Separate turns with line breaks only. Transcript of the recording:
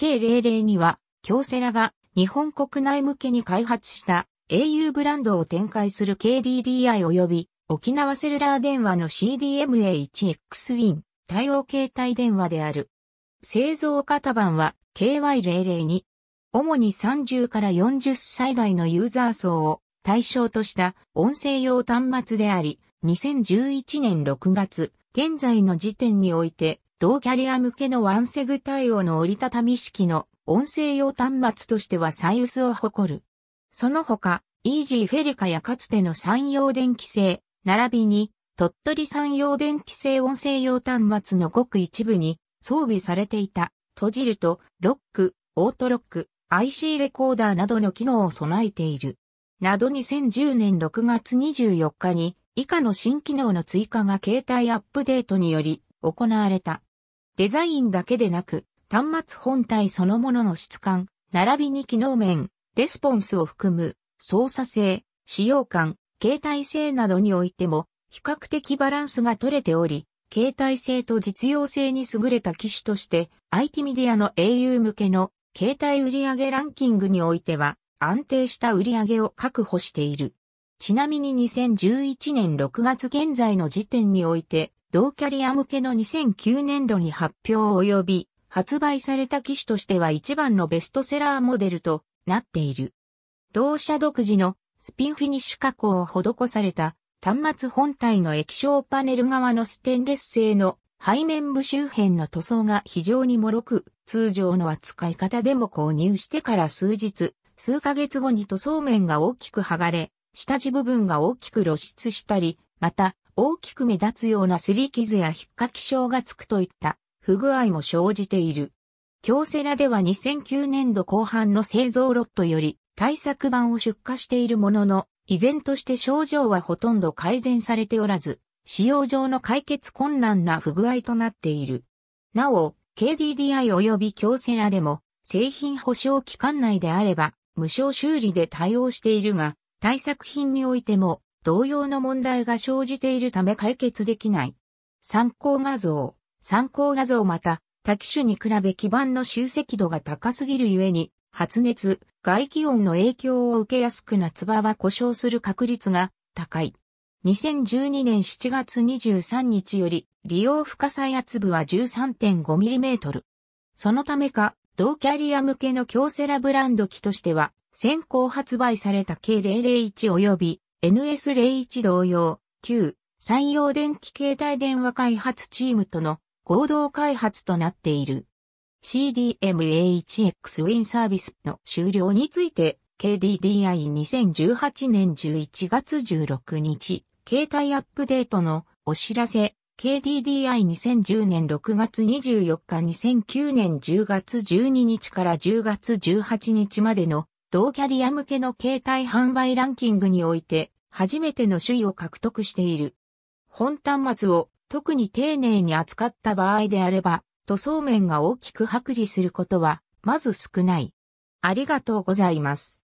K00 には、京セラが日本国内向けに開発した au ブランドを展開する KDDI 及び沖縄セルラー電話の CDMA1XWIN 対応携帯電話である。製造型番は KY002。主に30から40歳代のユーザー層を対象とした音声用端末であり、2011年6月、現在の時点において同キャリア向けのワンセグ対応の折りたたみ式の音声用端末としては最薄を誇る。その他、イージーフェリカやかつての山陽電気製、並びに、鳥取山陽電気製音声用端末のごく一部に装備されていた、閉じると、ロック、オートロック、IC レコーダーなどの機能を備えている。など2010年6月24日に、以下の新機能の追加が携帯アップデートにより行われた。デザインだけでなく、端末本体そのものの質感、並びに機能面、レスポンスを含む、操作性、使用感、携帯性などにおいても、比較的バランスが取れており、携帯性と実用性に優れた機種として、IT メディアの au 向けの携帯売上ランキングにおいては、安定した売上を確保している。ちなみに2011年6月現在の時点において、同キャリア向けの2009年度に発表及び発売された機種としては一番のベストセラーモデルとなっている。同社独自のスピンフィニッシュ加工を施された端末本体の液晶パネル側のステンレス製の背面部周辺の塗装が非常に脆く、通常の扱い方でも購入してから数日、数ヶ月後に塗装面が大きく剥がれ、下地部分が大きく露出したり、また大きく目立つような擦り傷や引っかき症がつくといった不具合も生じている。京セラでは2009年度後半の製造ロットより対策版を出荷しているものの、依然として症状はほとんど改善されておらず、使用上の解決困難な不具合となっている。なお、KDDI 及び京セラでも、製品保証期間内であれば、無償修理で対応しているが、対策品においても、同様の問題が生じているため解決できない。参考画像。参考画像また、多機種に比べ基板の集積度が高すぎるゆえに、発熱、外気温の影響を受けやすく夏場は故障する確率が高い。2012年7月23日より、利用深さや粒は 13.5mm。そのためか、同キャリア向けの強セラブランド機としては、先行発売された K001 及び NS01 同様、旧、山陽電気携帯電話開発チームとの合同開発となっている。CDMA1X Win サービスの終了について、KDDI2018 年11月16日、携帯アップデートのお知らせ、KDDI2010 年6月24日2009年10月12日から10月18日までの同キャリア向けの携帯販売ランキングにおいて、初めての首位を獲得している。本端末を特に丁寧に扱った場合であれば、塗装面が大きく剥離することは、まず少ない。ありがとうございます。